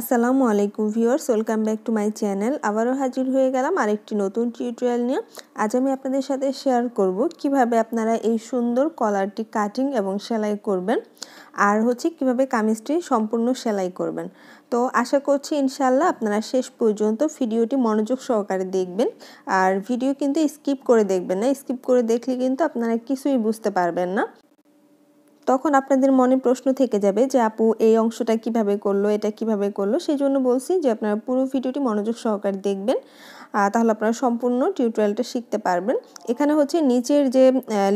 আসসালামু আলাইকুম viewers welcome back to my channel আবারও হাজির হয়ে গেলাম আরেকটি নতুন টিউটোরিয়াল নিয়ে আজ আমি আপনাদের সাথে শেয়ার করব কিভাবে আপনারা এই সুন্দর কলারটি কাটিং এবং সেলাই করবেন আর হচ্ছে কিভাবে কামিজটি সম্পূর্ণ সেলাই করবেন তো আশা করছি ইনশাল্লাহ আপনারা শেষ পর্যন্ত ভিডিওটি মনোযোগ সহকারে দেখবেন আর ভিডিও কিন্তু স্কিপ করে দেখবেন না স্কিপ করে দেখলে কিন্তু আপনারা কিছুই বুঝতে পারবেন না তখন আপনাদের মনে প্রশ্ন থেকে যাবে যে আপু এই অংশটা কিভাবে করলো এটা কিভাবে করলো সেই জন্য বলছি যে আপনারা পুরো ভিডিওটি মনোযোগ সহকারে দেখবেন তাহলে আপনারা সম্পূর্ণ টিউটোরিয়ালটা শিখতে পারবেন এখানে হচ্ছে নিচের যে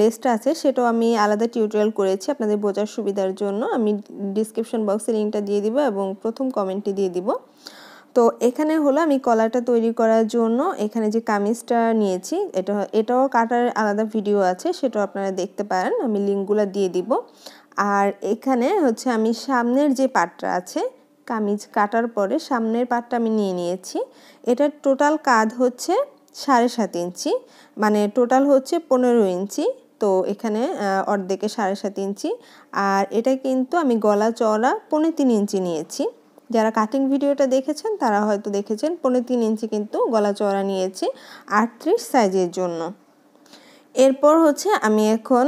লেসটা আছে সেটাও আমি আলাদা টিউটোরিয়াল করেছি আপনাদের বোঝার সুবিধার জন্য আমি ডিসক্রিপশন বক্সে লিঙ্কটা দিয়ে দিব এবং প্রথম কমেন্টটি দিয়ে দিব তো এখানে হলো আমি কলাটা তৈরি করার জন্য এখানে যে কামিজটা নিয়েছি এটা এটাও কাটার আলাদা ভিডিও আছে সেটাও আপনারা দেখতে পারেন আমি লিঙ্কগুলো দিয়ে দিব আর এখানে হচ্ছে আমি সামনের যে পাটটা আছে কামিজ কাটার পরে সামনের পাটটা আমি নিয়ে নিয়েছি এটার টোটাল কাঁধ হচ্ছে সাড়ে সাত ইঞ্চি মানে টোটাল হচ্ছে পনেরো ইঞ্চি তো এখানে অর্ধেকে সাড়ে সাত ইঞ্চি আর এটা কিন্তু আমি গলা চওড়া পনেরো তিন ইঞ্চি নিয়েছি যারা কাটিং ভিডিওটা দেখেছেন তারা হয়তো দেখেছেন পনেরো তিন ইঞ্চি কিন্তু গলা চওড়া নিয়েছি আটত্রিশ সাইজের জন্য এরপর হচ্ছে আমি এখন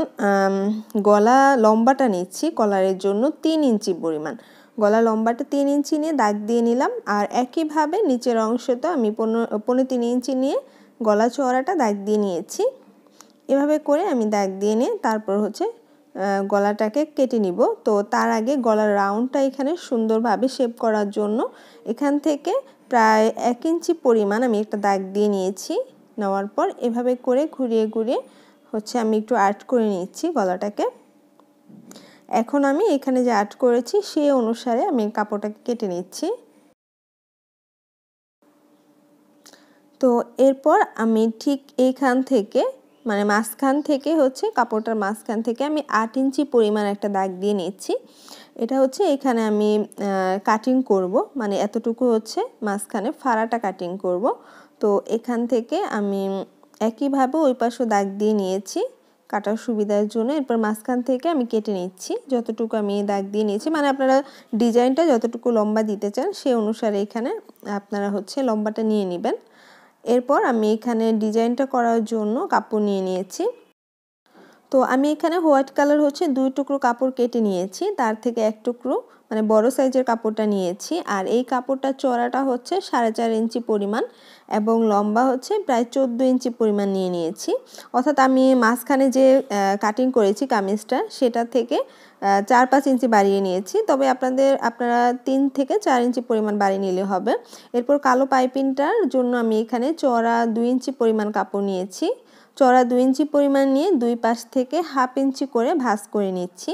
গলা লম্বাটা নিচ্ছি কলারের জন্য তিন ইঞ্চি পরিমাণ গলা লম্বাটা তিন ইঞ্চি নিয়ে দাগ দিয়ে নিলাম আর একইভাবে নিচের তো আমি পনেরো পনেরো তিন ইঞ্চি নিয়ে গলা চওড়াটা দাগ দিয়ে নিয়েছি এভাবে করে আমি দাগ দিয়ে নিয়ে তারপর হচ্ছে গলাটাকে কেটে নিব তো তার আগে গলার রাউন্ডটা এখানে সুন্দরভাবে শেপ করার জন্য এখান থেকে প্রায় এক ইঞ্চি পরিমাণ আমি একটা দাগ দিয়ে নিয়েছি নেওয়ার পর এভাবে করে ঘুরিয়ে ঘুরিয়ে হচ্ছে আমি একটু আর্ট করে নিচ্ছি গলাটাকে এখন আমি এখানে যে আর্ট করেছি সেই অনুসারে আমি কাপড়টাকে কেটে নিচ্ছি তো এরপর আমি ঠিক এইখান থেকে মানে মাঝখান থেকে হচ্ছে কাপড়টার মাঝখান থেকে আমি আট ইঞ্চি পরিমাণ একটা দাগ দিয়ে নিচ্ছি এটা হচ্ছে এখানে আমি কাটিং করব মানে এতটুকু হচ্ছে মাঝখানে ফাড়াটা কাটিং করব তো এখান থেকে আমি একইভাবে ওই পাশে দাগ দিয়ে নিয়েছি কাটার সুবিধার জন্য এরপর মাঝখান থেকে আমি কেটে নিচ্ছি যতটুকু আমি দাগ দিয়ে নিয়েছি মানে আপনারা ডিজাইনটা যতটুকু লম্বা দিতে চান সে অনুসারে এখানে আপনারা হচ্ছে লম্বাটা নিয়ে নেবেন এরপর আমি এখানে ডিজাইনটা করার জন্য কাপড় নিয়ে নিয়েছি তো আমি এখানে হোয়াইট কালার হচ্ছে দুই টুকরো কাপড় কেটে নিয়েছি তার থেকে এক টুকরো মানে বড় সাইজের কাপড়টা নিয়েছি আর এই কাপড়টা চড়াটা হচ্ছে সাড়ে চার ইঞ্চি পরিমাণ এবং লম্বা হচ্ছে প্রায় চোদ্দো ইঞ্চি পরিমাণ নিয়ে নিয়েছি অর্থাৎ আমি মাঝখানে যে কাটিং করেছি কামিজটা সেটা থেকে চার পাঁচ ইঞ্চি বাড়িয়ে নিয়েছি তবে আপনাদের আপনারা তিন থেকে চার ইঞ্চি পরিমাণ বাড়িয়ে নিলে হবে এরপর কালো পাইপিংটার জন্য আমি এখানে চড়া দুই ইঞ্চি পরিমাণ কাপড় নিয়েছি চড়া দু ইঞ্চি পরিমাণ নিয়ে দুই পাশ থেকে হাফ ইঞ্চি করে ভাঁজ করে নিচ্ছি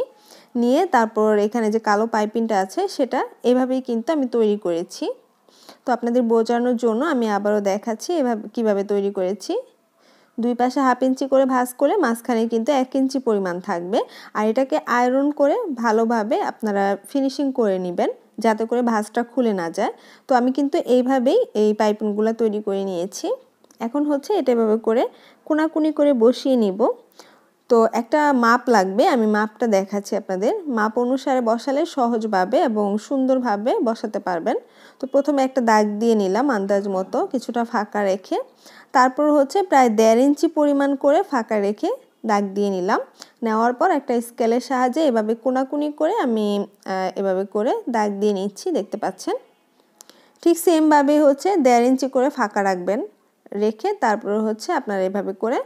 নিয়ে তারপর এখানে যে কালো পাইপিংটা আছে সেটা এভাবেই কিন্তু আমি তৈরি করেছি তো আপনাদের বোঝানোর জন্য আমি আবারও দেখাচ্ছি এভাবে কীভাবে তৈরি করেছি দুই পাশে হাফ ইঞ্চি করে ভাঁজ করে মাঝখানে কিন্তু এক ইঞ্চি পরিমাণ থাকবে আর এটাকে আয়রন করে ভালোভাবে আপনারা ফিনিশিং করে নেবেন যাতে করে ভাঁজটা খুলে না যায় তো আমি কিন্তু এইভাবেই এই পাইপিংগুলো তৈরি করে নিয়েছি এখন হচ্ছে এটা এভাবে করে কোনাকুনি করে বসিয়ে নিব তো একটা মাপ লাগবে আমি মাপটা দেখাচ্ছি আপনাদের মাপ অনুসারে বসালে সহজভাবে এবং সুন্দরভাবে বসাতে পারবেন তো প্রথমে একটা দাগ দিয়ে নিলাম আন্দাজ মতো কিছুটা ফাঁকা রেখে তারপর হচ্ছে প্রায় দেড় ইঞ্চি পরিমাণ করে ফাঁকা রেখে দাগ দিয়ে নিলাম নেওয়ার পর একটা স্কেলের সাহায্যে এভাবে কোনাকুনি করে আমি এভাবে করে দাগ দিয়ে নিচ্ছি দেখতে পাচ্ছেন ঠিক সেমভাবে হচ্ছে দেড় ইঞ্চি করে ফাঁকা রাখবেন রেখে তারপরে হচ্ছে আপনারা এভাবে করে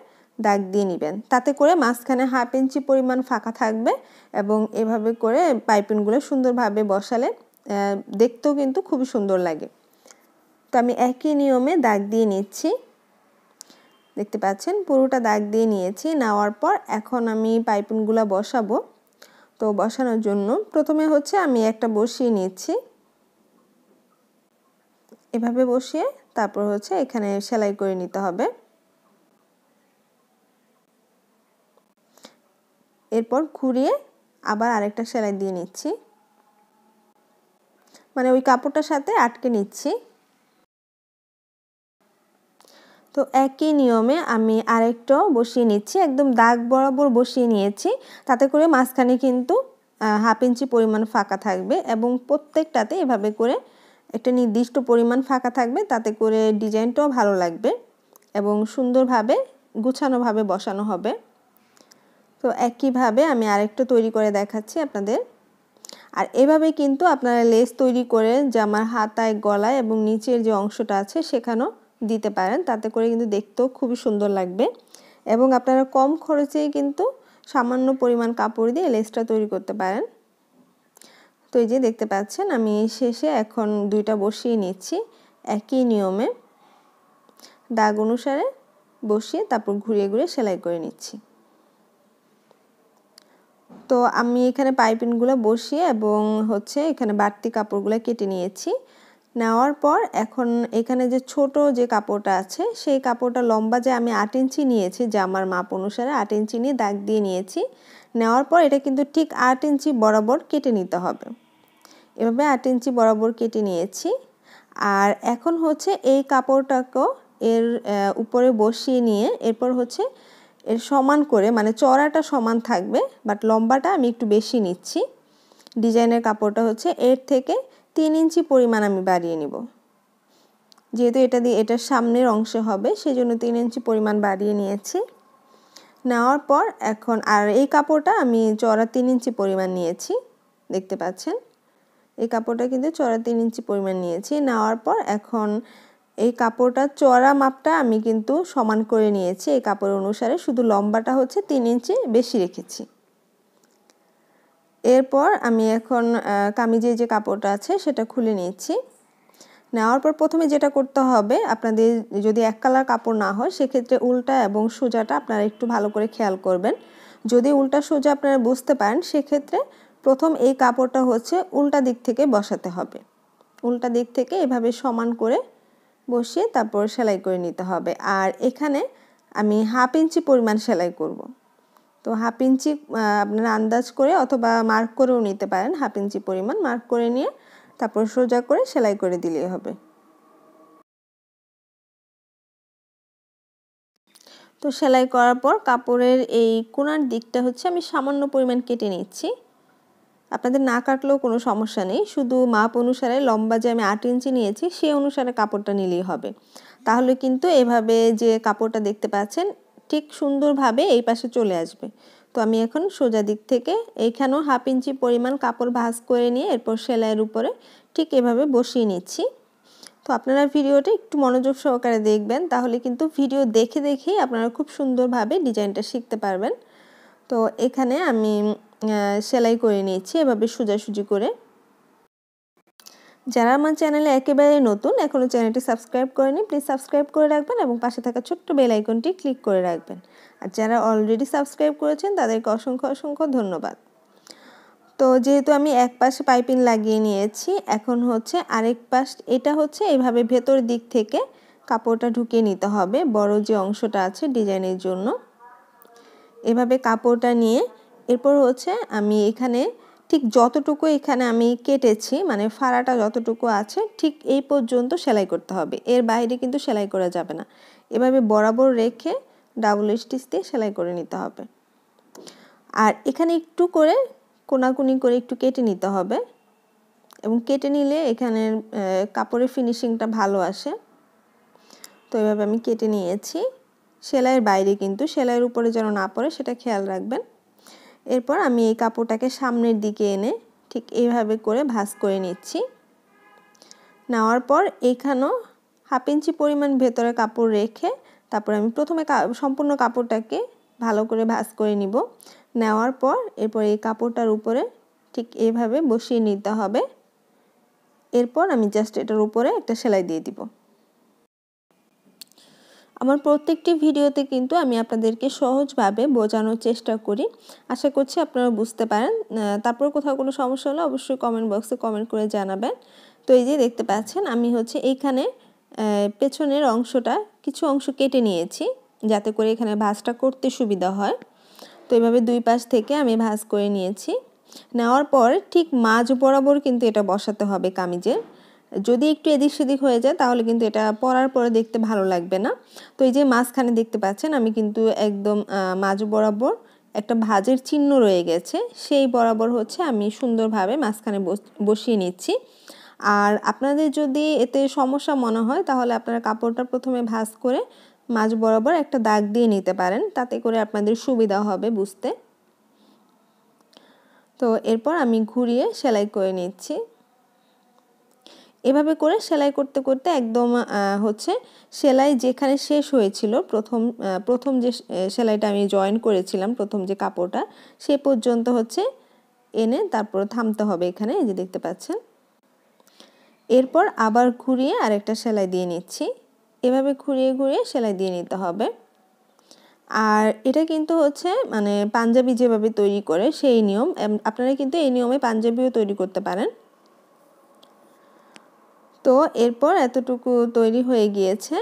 দাগ দিয়ে নেবেন তাতে করে মাঝখানে হাফ ইঞ্চি পরিমাণ ফাঁকা থাকবে এবং এভাবে করে পাইপিনগুলো সুন্দরভাবে বসালে দেখতেও কিন্তু খুবই সুন্দর লাগে তো আমি একই নিয়মে দাগ দিয়ে নিচ্ছি দেখতে পাচ্ছেন পুরোটা দাগ দিয়ে নিয়েছি নেওয়ার পর এখন আমি পাইপিনগুলো বসাবো তো বসানোর জন্য প্রথমে হচ্ছে আমি একটা বসিয়ে নিচ্ছি এভাবে বসিয়ে তারপর হচ্ছে এখানে সেলাই করে নিতে হবে এরপর ঘুরিয়ে আবার আরেকটা সেলাই দিয়ে নিচ্ছি মানে ওই কাপড়টার সাথে আটকে নিচ্ছি তো একই নিয়মে আমি আরেকটাও বসিয়ে নিচ্ছি একদম দাগ বরাবর বসিয়ে নিয়েছি তাতে করে মাঝখানে কিন্তু হাফ ইঞ্চি পরিমাণ ফাঁকা থাকবে এবং প্রত্যেকটাতে এভাবে করে একটা নির্দিষ্ট পরিমাণ ফাঁকা থাকবে তাতে করে ডিজাইনটাও ভালো লাগবে এবং সুন্দরভাবে গুছানোভাবে বসানো হবে তো একইভাবে আমি আরেকটা তৈরি করে দেখাচ্ছি আপনাদের আর এভাবে কিন্তু আপনারা লেস তৈরি করে জামার হাতায় গলায় এবং নিচের যে অংশটা আছে সেখানেও দিতে পারেন তাতে করে কিন্তু দেখতেও খুবই সুন্দর লাগবে এবং আপনারা কম খরচে কিন্তু সামান্য পরিমাণ কাপড় দিয়ে লেসটা তৈরি করতে পারেন তো এই যে দেখতে পাচ্ছেন আমি শেষে এখন দুইটা বসিয়ে নিচ্ছি একই নিয়মে দাগ অনুসারে বসিয়ে তারপর ঘুরিয়ে ঘুরিয়ে সেলাই করে নিচ্ছি তো আমি এখানে পাইপিনগুলো বসিয়ে এবং হচ্ছে এখানে বাড়তি কাপড়গুলো কেটে নিয়েছি নেওয়ার পর এখন এখানে যে ছোট যে কাপড়টা আছে সেই কাপড়টা লম্বা যে আমি আট ইঞ্চি নিয়েছি জামার মাপ অনুসারে আট ইঞ্চি নিয়ে দাগ দিয়ে নিয়েছি নেওয়ার পর এটা কিন্তু ঠিক আট ইঞ্চি বরাবর কেটে নিতে হবে এভাবে আট ইঞ্চি বরাবর কেটে নিয়েছি আর এখন হচ্ছে এই কাপড়টাকেও এর উপরে বসিয়ে নিয়ে এরপর হচ্ছে এর সমান করে মানে চড়াটা সমান থাকবে বাট লম্বাটা আমি একটু বেশি নিচ্ছি ডিজাইনের কাপড়টা হচ্ছে এর থেকে তিন ইঞ্চি পরিমাণ আমি বাড়িয়ে নিব যেহেতু এটা দিয়ে এটার সামনের অংশ হবে সেজন্য তিন ইঞ্চি পরিমাণ বাড়িয়ে নিয়েছি নেওয়ার পর এখন আর এই কাপড়টা আমি চড়া তিন ইঞ্চি পরিমাণ নিয়েছি দেখতে পাচ্ছেন এই কাপড়টা কিন্তু চড়া তিন ইঞ্চি পরিমাণ নিয়েছি নেওয়ার পর এখন এই কাপড়টা চড়া মাপটা আমি কিন্তু সমান করে নিয়েছি এই কাপড় অনুসারে শুধু লম্বাটা হচ্ছে তিন ইঞ্চি বেশি রেখেছি এরপর আমি এখন কামিজে যে কাপড়টা আছে সেটা খুলে নিয়েছি নেওয়ার পর প্রথমে যেটা করতে হবে আপনাদের যদি এক কালার কাপড় না হয় সেক্ষেত্রে উল্টা এবং সোজাটা আপনারা একটু ভালো করে খেয়াল করবেন যদি উল্টা সোজা আপনারা বুঝতে পারেন সেক্ষেত্রে প্রথম এই কাপড়টা হচ্ছে উল্টা দিক থেকে বসাতে হবে উল্টা দিক থেকে এভাবে সমান করে বসিয়ে তারপর সেলাই করে নিতে হবে আর এখানে আমি হাফ ইঞ্চি পরিমাণ সেলাই করব। তো হাফ ইঞ্চি আপনারা আন্দাজ করে অথবা মার্ক করেও নিতে পারেন হাফ ইঞ্চি পরিমাণ মার্ক করে নিয়ে তারপর সোজা করে সেলাই করে দিলেই হবে তো সেলাই করার পর কাপড়ের এই কোনার দিকটা হচ্ছে আমি সামান্য পরিমাণ কেটে নিচ্ছি আপনাদের না কাটলেও কোনো সমস্যা নেই শুধু মাপ অনুসারে লম্বা যে আমি আট ইঞ্চি নিয়েছি সেই অনুসারে কাপড়টা নিলেই হবে তাহলে কিন্তু এভাবে যে কাপড়টা দেখতে পাচ্ছেন ঠিক সুন্দরভাবে এই পাশে চলে আসবে তো আমি এখন সোজা দিক থেকে এইখানেও হাফ ইঞ্চি পরিমাণ কাপড় ভাজ করে নিয়ে এরপর সেলাইয়ের উপরে ঠিক এভাবে বসিয়ে নিচ্ছি তো আপনারা ভিডিওটা একটু মনোযোগ সহকারে দেখবেন তাহলে কিন্তু ভিডিও দেখে দেখেই আপনারা খুব সুন্দরভাবে ডিজাইনটা শিখতে পারবেন তো এখানে আমি সেলাই করে নিয়েছি এভাবে সোজাসুজি করে যারা আমার চ্যানেলে একেবারে নতুন এখনও চ্যানেলটি সাবস্ক্রাইব করেনি প্লিজ সাবস্ক্রাইব করে রাখবেন এবং পাশে থাকা ছোট্ট বেল আইকনটি ক্লিক করে রাখবেন আর যারা অলরেডি সাবস্ক্রাইব করেছেন তাদেরকে অসংখ্য অসংখ্য ধন্যবাদ তো যেহেতু আমি এক পাশে পাইপিং লাগিয়ে নিয়েছি এখন হচ্ছে আরেক পাশ এটা হচ্ছে এভাবে ভেতর দিক থেকে কাপড়টা ঢুকিয়ে নিতে হবে বড় যে অংশটা আছে ডিজাইনের জন্য এভাবে কাপড়টা নিয়ে এরপর হচ্ছে আমি এখানে ঠিক যতটুকু এখানে আমি কেটেছি মানে ফাড়াটা যতটুকু আছে ঠিক এই পর্যন্ত সেলাই করতে হবে এর বাইরে কিন্তু সেলাই করা যাবে না এভাবে বরাবর রেখে ডাবল স্টিচ দিয়ে সেলাই করে নিতে হবে আর এখানে একটু করে কোনাকুনি করে একটু কেটে নিতে হবে এবং কেটে নিলে এখানের কাপড়ের ফিনিশিংটা ভালো আসে তো এভাবে আমি কেটে নিয়েছি সেলাইয়ের বাইরে কিন্তু সেলাইয়ের উপরে যেন না পড়ে সেটা খেয়াল রাখবেন এরপর আমি এই কাপড়টাকে সামনের দিকে এনে ঠিক এইভাবে করে ভাঁজ করে নিচ্ছি নেওয়ার পর এইখানেও হাফ ইঞ্চি পরিমাণ ভেতরে কাপড় রেখে তারপর আমি প্রথমে সম্পূর্ণ কাপড়টাকে ভালো করে ভাঁজ করে নিব নেওয়ার পর এরপর এই কাপড়টার উপরে ঠিক এইভাবে বসিয়ে নিতে হবে এরপর আমি জাস্ট এটার উপরে একটা সেলাই দিয়ে দিব আমার প্রত্যেকটি ভিডিওতে কিন্তু আমি আপনাদেরকে সহজভাবে বোঝানোর চেষ্টা করি আশা করছি আপনারা বুঝতে পারেন তারপর কোথাও কোনো সমস্যা হলে অবশ্যই কমেন্ট বক্সে কমেন্ট করে জানাবেন তো এই যে দেখতে পাচ্ছেন আমি হচ্ছে এইখানে পেছনের অংশটা কিছু অংশ কেটে নিয়েছি যাতে করে এখানে ভাঁজটা করতে সুবিধা হয় তো এইভাবে দুই পাশ থেকে আমি ভাঁজ করে নিয়েছি নেওয়ার পর ঠিক মাঝ বরাবর কিন্তু এটা বসাতে হবে কামিজের যদি একটু এদিক সেদিক হয়ে যায় তাহলে কিন্তু এটা পরার পরে দেখতে ভালো লাগবে না তো এই যে মাঝখানে দেখতে পাচ্ছেন আমি কিন্তু একদম মাঝ বরাবর একটা ভাজের চিহ্ন রয়ে গেছে সেই বরাবর হচ্ছে আমি সুন্দরভাবে মাঝখানে বসিয়ে নিচ্ছি আর আপনাদের যদি এতে সমস্যা মনে হয় তাহলে আপনারা কাপড়টা প্রথমে ভাজ করে মাঝ বরাবর একটা দাগ দিয়ে নিতে পারেন তাতে করে আপনাদের সুবিধা হবে বুঝতে তো এরপর আমি ঘুরিয়ে সেলাই করে নিচ্ছি এভাবে করে সেলাই করতে করতে একদম হচ্ছে সেলাই যেখানে শেষ হয়েছিল প্রথম প্রথম যে সেলাইটা আমি জয়েন করেছিলাম প্রথম যে কাপড়টা সে পর্যন্ত হচ্ছে এনে তারপর থামতে হবে এখানে এই যে দেখতে পাচ্ছেন এরপর আবার ঘুরিয়ে আরেকটা সেলাই দিয়ে নিচ্ছি এভাবে ঘুরিয়ে ঘুরিয়ে সেলাই দিয়ে নিতে হবে আর এটা কিন্তু হচ্ছে মানে পাঞ্জাবি যেভাবে তৈরি করে সেই নিয়ম আপনারা কিন্তু এই নিয়মে পাঞ্জাবিও তৈরি করতে পারেন তো এরপর এতটুকু তৈরি হয়ে গিয়েছে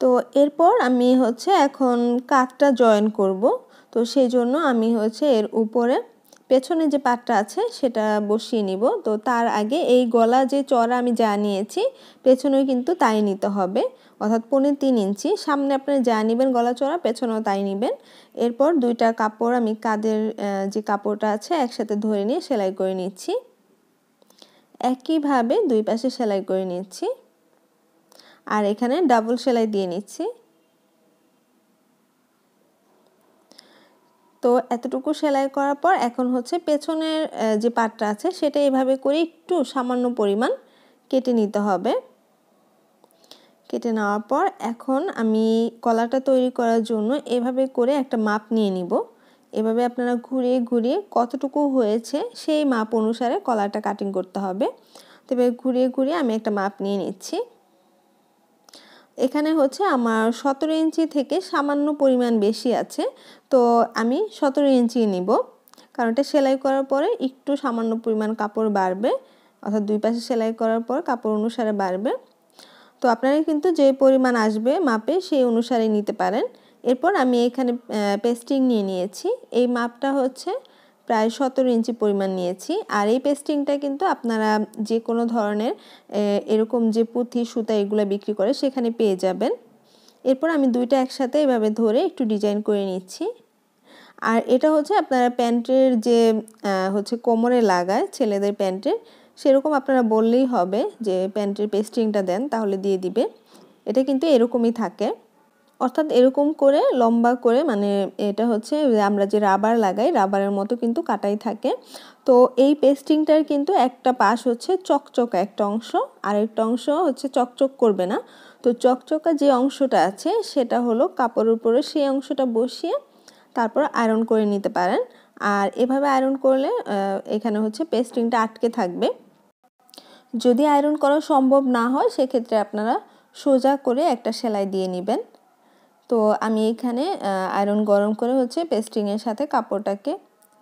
তো এরপর আমি হচ্ছে এখন কাকটা জয়েন করব তো সেই জন্য আমি হচ্ছে এর উপরে পেছনে যে পাটটা আছে সেটা বসিয়ে নিব তো তার আগে এই গলা যে চড়া আমি যা নিয়েছি পেছনেও কিন্তু তাই নিতে হবে অর্থাৎ পনের তিন ইঞ্চি সামনে আপনি যা নেবেন গলা চড়া পেছনেও তাই নেবেন এরপর দুইটা কাপড় আমি কাদের যে কাপড়টা আছে একসাথে ধরে নিয়ে সেলাই করে নিচ্ছি একইভাবে দুই পাশে সেলাই করে নিচ্ছি আর এখানে ডাবল সেলাই দিয়ে নিচ্ছি তো এতটুকু সেলাই করার পর এখন হচ্ছে পেছনের যে পাটটা আছে সেটা এভাবে করে একটু সামান্য পরিমাণ কেটে নিতে হবে কেটে নেওয়ার পর এখন আমি কলাটা তৈরি করার জন্য এভাবে করে একটা মাপ নিয়ে নিব এভাবে আপনারা ঘুরিয়ে ঘুরিয়ে কতটুকু হয়েছে সেই মাপ অনুসারে কলাটা কাটিং করতে হবে তো এবার ঘুরিয়ে ঘুরিয়ে আমি একটা মাপ নিয়ে নিচ্ছি এখানে হচ্ছে আমার সতেরো ইঞ্চি থেকে সামান্য পরিমাণ বেশি আছে তো আমি সতেরো ইঞ্চি নিব কারণ এটা সেলাই করার পরে একটু সামান্য পরিমাণ কাপড় বাড়বে অর্থাৎ দুই পাশে সেলাই করার পর কাপড় অনুসারে বাড়বে তো আপনারা কিন্তু যে পরিমাণ আসবে মাপে সেই অনুসারে নিতে পারেন এরপর আমি এখানে পেস্টিং নিয়ে নিয়েছি এই মাপটা হচ্ছে প্রায় সতেরো ইঞ্চি পরিমাণ নিয়েছি আর এই পেস্টিংটা কিন্তু আপনারা যে কোনো ধরনের এরকম যে পুঁথি সুতা এগুলো বিক্রি করে সেখানে পেয়ে যাবেন এরপর আমি দুইটা একসাথে এভাবে ধরে একটু ডিজাইন করে নিচ্ছি আর এটা হচ্ছে আপনারা প্যান্টের যে হচ্ছে কোমরে লাগায় ছেলেদের প্যান্টের সেরকম আপনারা বললেই হবে যে প্যান্টের পেস্টিংটা দেন তাহলে দিয়ে দিবে এটা কিন্তু এরকমই থাকে অর্থাৎ এরকম করে লম্বা করে মানে এটা হচ্ছে আমরা যে রাবার লাগাই রাবারের মতো কিন্তু কাটাই থাকে তো এই পেস্টিংটার কিন্তু একটা পাশ হচ্ছে চকচকা একটা অংশ আর একটা অংশ হচ্ছে চকচক করবে না তো চকচকা যে অংশটা আছে সেটা হলো কাপড়ের উপরে সেই অংশটা বসিয়ে তারপর আয়রন করে নিতে পারেন আর এভাবে আয়রন করলে এখানে হচ্ছে পেস্টিংটা আটকে থাকবে যদি আয়রন করা সম্ভব না হয় সেক্ষেত্রে আপনারা সোজা করে একটা সেলাই দিয়ে নেবেন তো আমি এখানে আয়রন গরম করে হচ্ছে পেস্টিংয়ের সাথে কাপড়টাকে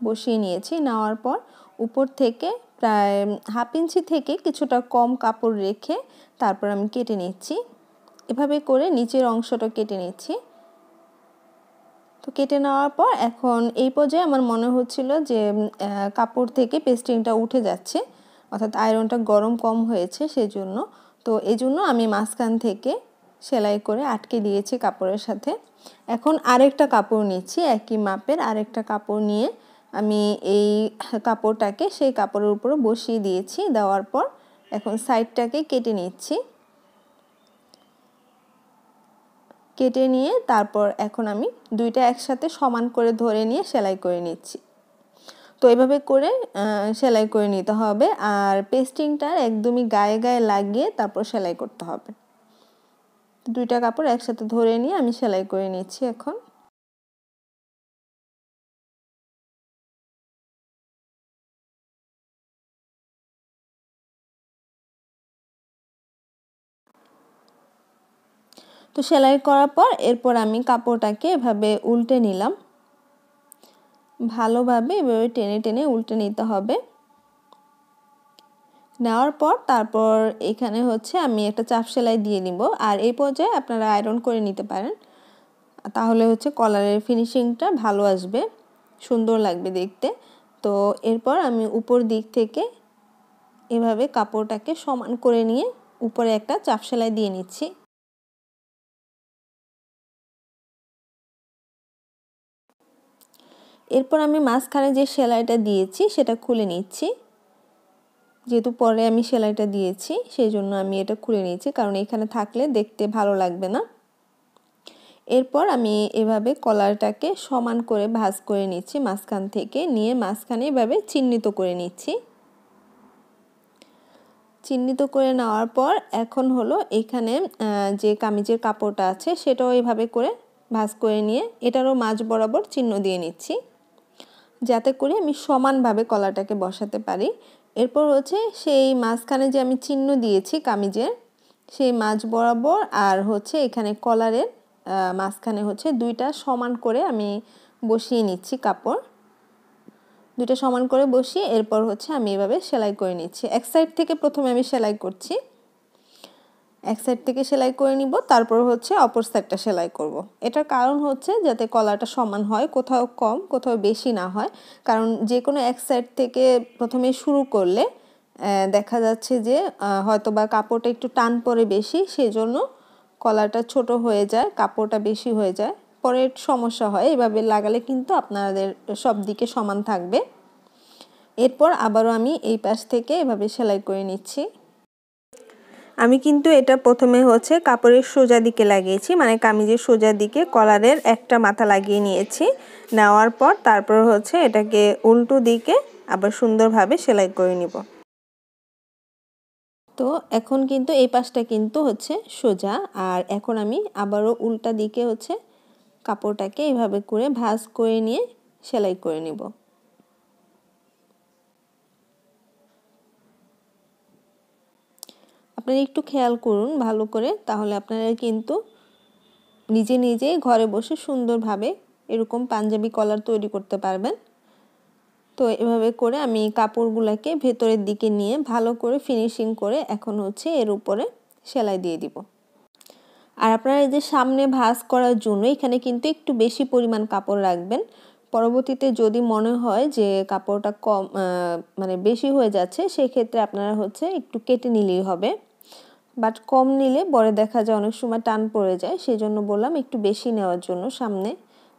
বসিয়ে নিয়েছি নেওয়ার পর উপর থেকে প্রায় হাফ ইঞ্চি থেকে কিছুটা কম কাপড় রেখে তারপর আমি কেটে নিচ্ছি এভাবে করে নিচের অংশটা কেটে নিচ্ছি তো কেটে নেওয়ার পর এখন এই পর্যায়ে আমার মনে হচ্ছিল যে কাপড় থেকে পেস্টিংটা উঠে যাচ্ছে অর্থাৎ আয়রনটা গরম কম হয়েছে সেজন্য তো এই জন্য আমি মাঝখান থেকে সেলাই করে আটকে দিয়েছি কাপড়ের সাথে এখন আরেকটা কাপড় নিচ্ছি একই মাপের আরেকটা কাপড় নিয়ে আমি এই কাপড়টাকে সেই কাপড়ের উপরে বসিয়ে দিয়েছি দেওয়ার পর এখন সাইডটাকে কেটে নিচ্ছি কেটে নিয়ে তারপর এখন আমি দুইটা একসাথে সমান করে ধরে নিয়ে সেলাই করে নিচ্ছি তো এভাবে করে সেলাই করে নিতে হবে আর পেস্টিংটার একদমই গায়ে গায়ে লাগিয়ে তারপর সেলাই করতে হবে দুইটা কাপড় একসাথে ধরে নিয়ে আমি সেলাই করে নিচ্ছি এখন তো সেলাই করার পর এরপর আমি কাপড়টাকে এভাবে উল্টে নিলাম ভালোভাবে এভাবে টেনে টেনে উল্টে নিতে হবে নেওয়ার পর তারপর এখানে হচ্ছে আমি একটা চাপ সেলাই দিয়ে নিব আর এই পর্যায়ে আপনারা আয়রন করে নিতে পারেন তাহলে হচ্ছে কলারের ফিনিশিংটা ভালো আসবে সুন্দর লাগবে দেখতে তো এরপর আমি উপর দিক থেকে এভাবে কাপড়টাকে সমান করে নিয়ে উপরে একটা চাপ সেলাই দিয়ে নিচ্ছি এরপর আমি মাঝখানে যে সেলাইটা দিয়েছি সেটা খুলে নিচ্ছি যেহেতু পরে আমি সেলাইটা দিয়েছি সেই জন্য আমি এটা খুলে নিয়েছি কারণ এখানে থাকলে দেখতে ভালো লাগবে না এরপর আমি এভাবে কলারটাকে সমান করে ভাজ করে নিচ্ছি মাঝখান থেকে নিয়ে মাঝখানে এভাবে চিহ্নিত করে নিচ্ছি চিহ্নিত করে নেওয়ার পর এখন হলো এখানে যে কামিজের কাপড়টা আছে সেটাও এভাবে করে ভাজ করে নিয়ে এটারও মাঝ বরাবর চিহ্ন দিয়ে নিচ্ছি যাতে করে আমি সমানভাবে কলাটাকে বসাতে পারি এরপর হচ্ছে সেই মাঝখানে যে আমি চিহ্ন দিয়েছি কামিজের সেই মাছ বরাবর আর হচ্ছে এখানে কলারের মাঝখানে হচ্ছে দুইটা সমান করে আমি বসিয়ে নিচ্ছি কাপড় দুইটা সমান করে বসিয়ে এরপর হচ্ছে আমি এভাবে সেলাই করে নিচ্ছি এক সাইড থেকে প্রথমে আমি সেলাই করছি এক সাইড থেকে সেলাই করে নিব তারপর হচ্ছে অপর সাইডটা সেলাই করব। এটার কারণ হচ্ছে যাতে কলাটা সমান হয় কোথাও কম কোথাও বেশি না হয় কারণ যে কোনো এক সাইড থেকে প্রথমে শুরু করলে দেখা যাচ্ছে যে হয়তো বা কাপড়টা একটু টান পরে বেশি সেজন্য কলাটা ছোট হয়ে যায় কাপড়টা বেশি হয়ে যায় পরে সমস্যা হয় এভাবে লাগালে কিন্তু আপনাদের সব দিকে সমান থাকবে এরপর আবারও আমি এই পাশ থেকে এভাবে সেলাই করে নিচ্ছি আমি কিন্তু এটা প্রথমে হচ্ছে কাপড়ের সোজা দিকে লাগিয়েছি মানে কামিজের সোজা দিকে কলারের একটা মাথা লাগিয়ে নিয়েছি নেওয়ার পর তারপর হচ্ছে এটাকে উল্টো দিকে আবার সুন্দরভাবে সেলাই করে নিব তো এখন কিন্তু এই পাশটা কিন্তু হচ্ছে সোজা আর এখন আমি আবারও উল্টা দিকে হচ্ছে কাপড়টাকে এইভাবে করে ভাজ করে নিয়ে সেলাই করে নিব আপনারা একটু খেয়াল করুন ভালো করে তাহলে আপনারা কিন্তু নিজে নিজে ঘরে বসে সুন্দরভাবে এরকম পাঞ্জাবি কলার তৈরি করতে পারবেন তো এভাবে করে আমি কাপড়গুলোকে ভেতরের দিকে নিয়ে ভালো করে ফিনিশিং করে এখন হচ্ছে এর উপরে সেলাই দিয়ে দিব আর আপনারা এই যে সামনে ভাস করার জন্য এখানে কিন্তু একটু বেশি পরিমাণ কাপড় রাখবেন পরবর্তীতে যদি মনে হয় যে কাপড়টা কম মানে বেশি হয়ে যাচ্ছে সেক্ষেত্রে আপনারা হচ্ছে একটু কেটে নিলেই হবে বাট কম নিলে পরে দেখা যায় অনেক সময় টান পড়ে যায় সেই জন্য বললাম একটু বেশি নেওয়ার জন্য সামনে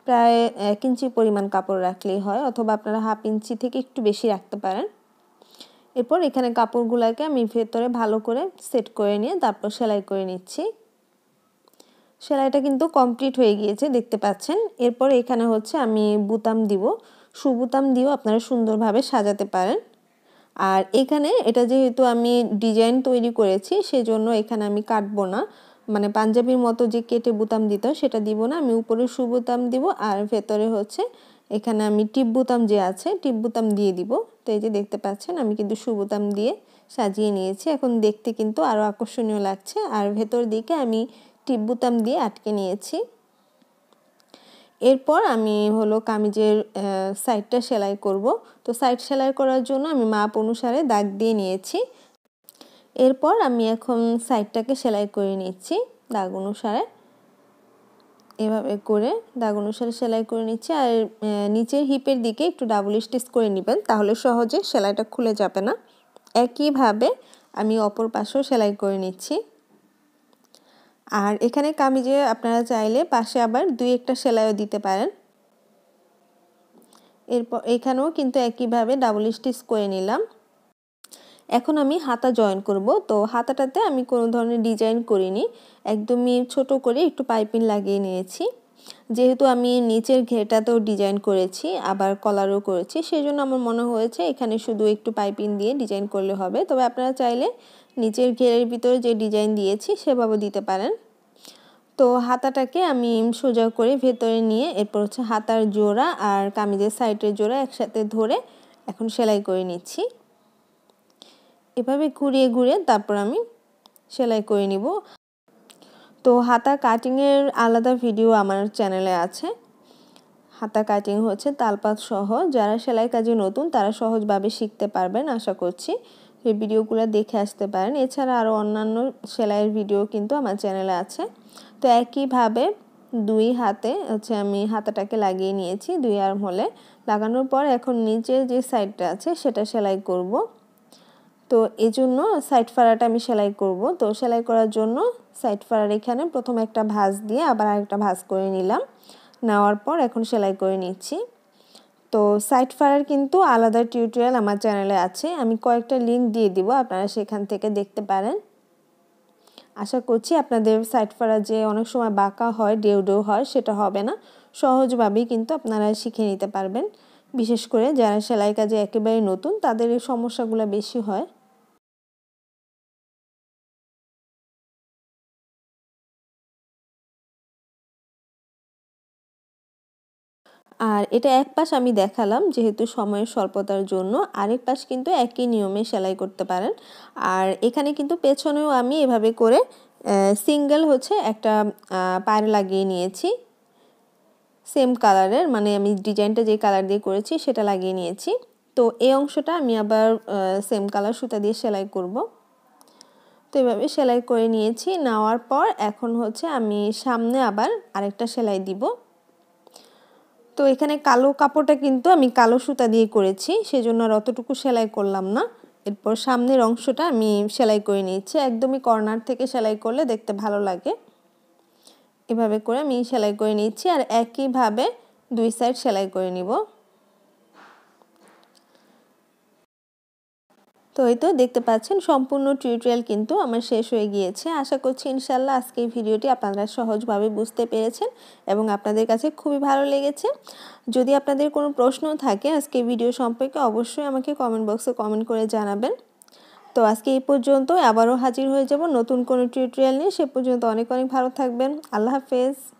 প্রায় এক ইঞ্চি পরিমাণ কাপড় রাখলেই হয় অথবা আপনারা হাফ ইঞ্চি থেকে একটু বেশি রাখতে পারেন এরপর এখানে কাপড়গুলোকে আমি ভেতরে ভালো করে সেট করে নিয়ে তারপর সেলাই করে নিচ্ছি সেলাইটা কিন্তু কমপ্লিট হয়ে গিয়েছে দেখতে পাচ্ছেন এরপর এখানে হচ্ছে আমি বুতাম দিব সুবুতাম দিয়েও আপনারা সুন্দরভাবে সাজাতে পারেন আর এখানে এটা যেহেতু আমি ডিজাইন তৈরি করেছি সেজন্য এখানে আমি কাটবো না মানে পাঞ্জাবির মতো যে কেটে বুতাম দিত সেটা দিব না আমি উপরে সু বুতাম দিব আর ভেতরে হচ্ছে এখানে আমি টিপ বুতাম যে আছে টিপ বুতাম দিয়ে দিব তো এই যে দেখতে পাচ্ছেন আমি কিন্তু সু বুতাম দিয়ে সাজিয়ে নিয়েছি এখন দেখতে কিন্তু আরও আকর্ষণীয় লাগছে আর ভেতর দিকে আমি টিপ বুতাম দিয়ে আটকে নিয়েছি এরপর আমি হলো কামিজের সাইডটা সেলাই করব তো সাইড সেলাই করার জন্য আমি মাপ অনুসারে দাগ দিয়ে নিয়েছি এরপর আমি এখন সাইডটাকে সেলাই করে নিচ্ছি দাগ অনুসারে এভাবে করে দাগ অনুসারে সেলাই করে নিচ্ছি আর নিচের হিপের দিকে একটু ডাবল স্টিচ করে নেবেন তাহলে সহজে সেলাইটা খুলে যাবে না একইভাবে আমি অপর পাশেও সেলাই করে নিচ্ছি আর এখানে কামিজে আপনারা চাইলে পাশে আবার দুই একটা সেলাইও দিতে পারেন এরপর এখানেও কিন্তু একইভাবে ডাবল স্টিচ করে নিলাম এখন আমি হাতা জয়েন করব তো হাতাটাতে আমি কোনো ধরনের ডিজাইন করিনি একদমই ছোট করে একটু পাইপিং লাগিয়ে নিয়েছি যেহেতু আমি নিচের ঘেটাতেও ডিজাইন করেছি আবার কলারও করেছি সেই জন্য আমার মনে হয়েছে এখানে শুধু একটু পাইপিং দিয়ে ডিজাইন করলে হবে তবে আপনারা চাইলে নিচের ঘেরের ভিতরে যে ডিজাইন দিয়েছি সেভাবে দিতে পারেন তো হাতাটাকে আমি সোজা করে ভেতরে নিয়ে এরপর হচ্ছে হাতার জোড়া আর কামিজের সাইডের জোড়া একসাথে ধরে এখন সেলাই করে নিচ্ছি এভাবে ঘুরিয়ে ঘুরিয়ে তারপর আমি সেলাই করে নিব তো হাতা কাটিংয়ের আলাদা ভিডিও আমার চ্যানেলে আছে হাতা কাটিং হচ্ছে তালপাত সহ যারা সেলাই কাজে নতুন তারা সহজভাবে শিখতে পারবেন আশা করছি এই ভিডিওগুলো দেখে আসতে পারেন এছাড়া আরও অন্যান্য সেলাইয়ের ভিডিও কিন্তু আমার চ্যানেলে আছে তো একইভাবে দুই হাতে হচ্ছে আমি হাতাটাকে লাগিয়ে নিয়েছি দুই আর্ম হলে লাগানোর পর এখন নিচে যে সাইডটা আছে সেটা সেলাই করব তো এই জন্য সাইড ফাড়াটা আমি সেলাই করব তো সেলাই করার জন্য সাইড ফাড়ার এখানে প্রথম একটা ভাঁজ দিয়ে আবার আরেকটা ভাঁজ করে নিলাম নেওয়ার পর এখন সেলাই করে নিচ্ছি তো সাইট ফারার কিন্তু আলাদা টিউটোরিয়াল আমার চ্যানেলে আছে আমি কয়েকটা লিঙ্ক দিয়ে দিব আপনারা সেখান থেকে দেখতে পারেন আশা করছি আপনাদের সাইট ফারা যে অনেক সময় বাঁকা হয় ডেউ ডেউ হয় সেটা হবে না সহজভাবেই কিন্তু আপনারা শিখে নিতে পারবেন বিশেষ করে যারা সেলাই কাজে একেবারে নতুন তাদের এই সমস্যাগুলো বেশি হয় আর এটা এক পাশ আমি দেখালাম যেহেতু সময়ের স্বল্পতার জন্য আরেক পাশ কিন্তু একই নিয়মে সেলাই করতে পারেন আর এখানে কিন্তু পেছনেও আমি এভাবে করে সিঙ্গেল হচ্ছে একটা পায়ের লাগিয়ে নিয়েছি সেম কালারের মানে আমি ডিজাইনটা যে কালার দিয়ে করেছি সেটা লাগিয়ে নিয়েছি তো এই অংশটা আমি আবার সেম কালার সুতা দিয়ে সেলাই করব তো এভাবে সেলাই করে নিয়েছি নেওয়ার পর এখন হচ্ছে আমি সামনে আবার আরেকটা সেলাই দিব তো এখানে কালো কাপড়টা কিন্তু আমি কালো সুতা দিয়ে করেছি সেজন্য আর অতটুকু সেলাই করলাম না এরপর সামনের অংশটা আমি সেলাই করে নিয়েছি একদমই কর্নার থেকে সেলাই করলে দেখতে ভালো লাগে এভাবে করে আমি সেলাই করে নিচ্ছি আর একইভাবে দুই সাইড সেলাই করে নিব তো এই তো দেখতে পাচ্ছেন সম্পূর্ণ টিউটোরিয়াল কিন্তু আমার শেষ হয়ে গিয়েছে আশা করছি ইনশাল্লাহ আজকে এই ভিডিওটি আপনারা সহজভাবে বুঝতে পেরেছেন এবং আপনাদের কাছে খুবই ভালো লেগেছে যদি আপনাদের কোনো প্রশ্ন থাকে আজকে ভিডিও সম্পর্কে অবশ্যই আমাকে কমেন্ট বক্সে কমেন্ট করে জানাবেন তো আজকে এই পর্যন্ত আবারও হাজির হয়ে যাব নতুন কোনো টিউটোরিয়াল নিয়ে সে পর্যন্ত অনেক অনেক ভালো থাকবেন আল্লাহ হাফেজ